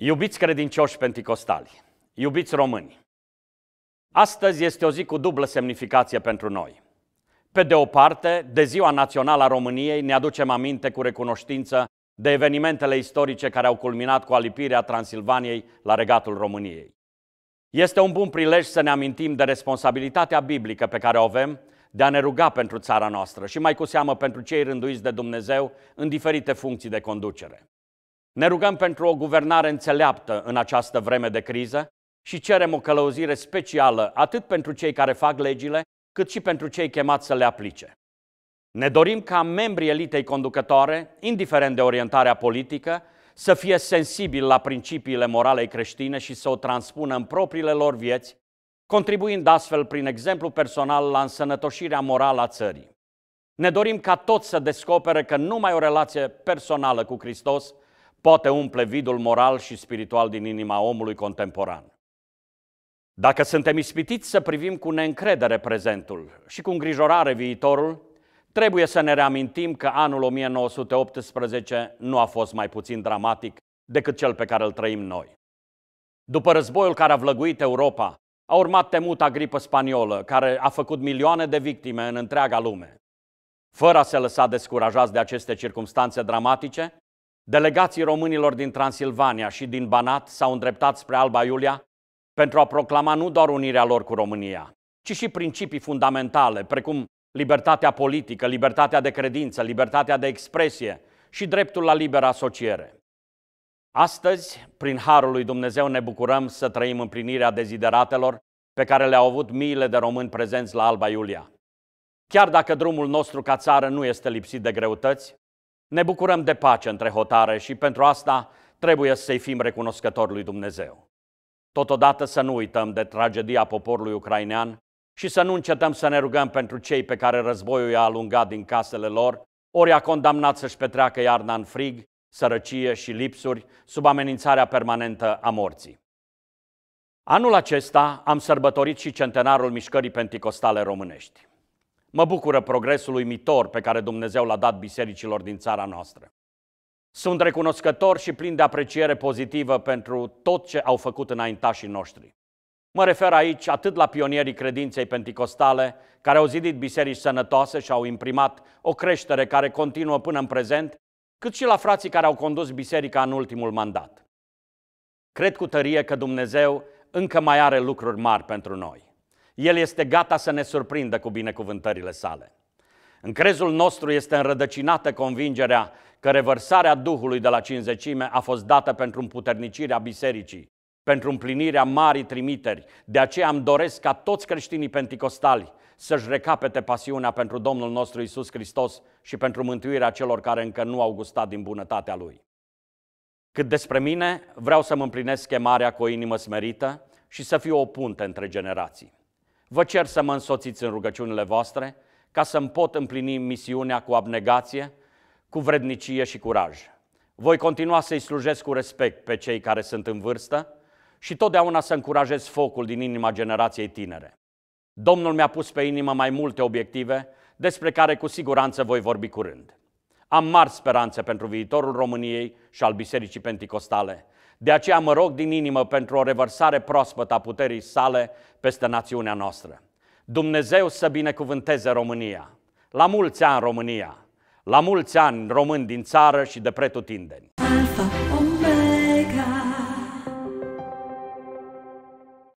Iubiți credincioși penticostali, iubiți români, astăzi este o zi cu dublă semnificație pentru noi. Pe de o parte, de Ziua Națională a României ne aducem aminte cu recunoștință de evenimentele istorice care au culminat cu alipirea Transilvaniei la regatul României. Este un bun prilej să ne amintim de responsabilitatea biblică pe care o avem de a ne ruga pentru țara noastră și mai cu seamă pentru cei rânduiți de Dumnezeu în diferite funcții de conducere. Ne rugăm pentru o guvernare înțeleaptă în această vreme de criză și cerem o călăuzire specială atât pentru cei care fac legile, cât și pentru cei chemați să le aplice. Ne dorim ca membrii elitei conducătoare, indiferent de orientarea politică, să fie sensibili la principiile moralei creștine și să o transpună în propriile lor vieți, contribuind astfel prin exemplu personal la însănătoșirea morală a țării. Ne dorim ca toți să descopere că numai o relație personală cu Hristos poate umple vidul moral și spiritual din inima omului contemporan. Dacă suntem ispitiți să privim cu neîncredere prezentul și cu îngrijorare viitorul, trebuie să ne reamintim că anul 1918 nu a fost mai puțin dramatic decât cel pe care îl trăim noi. După războiul care a vlăguit Europa, a urmat temuta gripă spaniolă, care a făcut milioane de victime în întreaga lume. Fără a se lăsa descurajați de aceste circumstanțe dramatice, Delegații românilor din Transilvania și din Banat s-au îndreptat spre Alba Iulia pentru a proclama nu doar unirea lor cu România, ci și principii fundamentale, precum libertatea politică, libertatea de credință, libertatea de expresie și dreptul la liberă asociere. Astăzi, prin harul lui Dumnezeu, ne bucurăm să trăim împlinirea dezideratelor pe care le-au avut miile de români prezenți la Alba Iulia. Chiar dacă drumul nostru ca țară nu este lipsit de greutăți, ne bucurăm de pace între hotare și pentru asta trebuie să-i fim recunoscători lui Dumnezeu. Totodată să nu uităm de tragedia poporului ucrainean și să nu încetăm să ne rugăm pentru cei pe care războiul i-a alungat din casele lor, ori a condamnat să-și petreacă iarna în frig, sărăcie și lipsuri sub amenințarea permanentă a morții. Anul acesta am sărbătorit și centenarul mișcării penticostale românești. Mă bucură progresul uimitor pe care Dumnezeu l-a dat bisericilor din țara noastră. Sunt recunoscător și plin de apreciere pozitivă pentru tot ce au făcut înaintașii noștri. Mă refer aici atât la pionierii credinței penticostale, care au zidit biserici sănătoase și au imprimat o creștere care continuă până în prezent, cât și la frații care au condus biserica în ultimul mandat. Cred cu tărie că Dumnezeu încă mai are lucruri mari pentru noi. El este gata să ne surprindă cu binecuvântările sale. În crezul nostru este înrădăcinată convingerea că revărsarea Duhului de la cinzecime a fost dată pentru împuternicirea bisericii, pentru împlinirea marii trimiteri. De aceea îmi doresc ca toți creștinii penticostali să-și recapete pasiunea pentru Domnul nostru Isus Hristos și pentru mântuirea celor care încă nu au gustat din bunătatea Lui. Cât despre mine, vreau să mă împlinesc chemarea cu o inimă smerită și să fiu o punte între generații. Vă cer să mă însoțiți în rugăciunile voastre ca să-mi pot împlini misiunea cu abnegație, cu vrednicie și curaj. Voi continua să-i slujesc cu respect pe cei care sunt în vârstă și totdeauna să încurajez focul din inima generației tinere. Domnul mi-a pus pe inimă mai multe obiective, despre care cu siguranță voi vorbi curând. Am mari speranțe pentru viitorul României și al Bisericii Pentecostale. De aceea mă rog din inimă pentru o revărsare proaspătă a puterii sale peste națiunea noastră. Dumnezeu să binecuvânteze România. La mulți ani România! La mulți ani români din țară și de pretutindeni! Alfa.